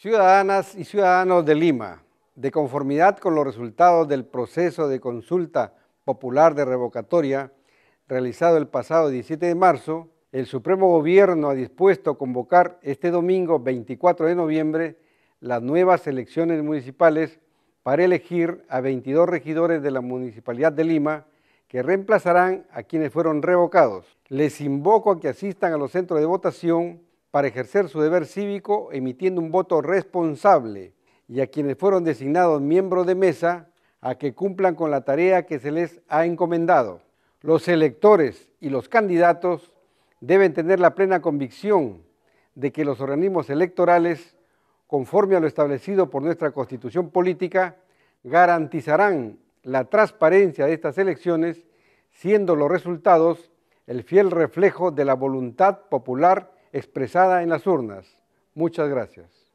Ciudadanas y ciudadanos de Lima, de conformidad con los resultados del proceso de consulta popular de revocatoria realizado el pasado 17 de marzo, el Supremo Gobierno ha dispuesto a convocar este domingo 24 de noviembre las nuevas elecciones municipales para elegir a 22 regidores de la Municipalidad de Lima que reemplazarán a quienes fueron revocados. Les invoco a que asistan a los centros de votación para ejercer su deber cívico emitiendo un voto responsable y a quienes fueron designados miembros de mesa a que cumplan con la tarea que se les ha encomendado. Los electores y los candidatos deben tener la plena convicción de que los organismos electorales, conforme a lo establecido por nuestra Constitución Política, garantizarán la transparencia de estas elecciones, siendo los resultados el fiel reflejo de la voluntad popular expresada en las urnas. Muchas gracias.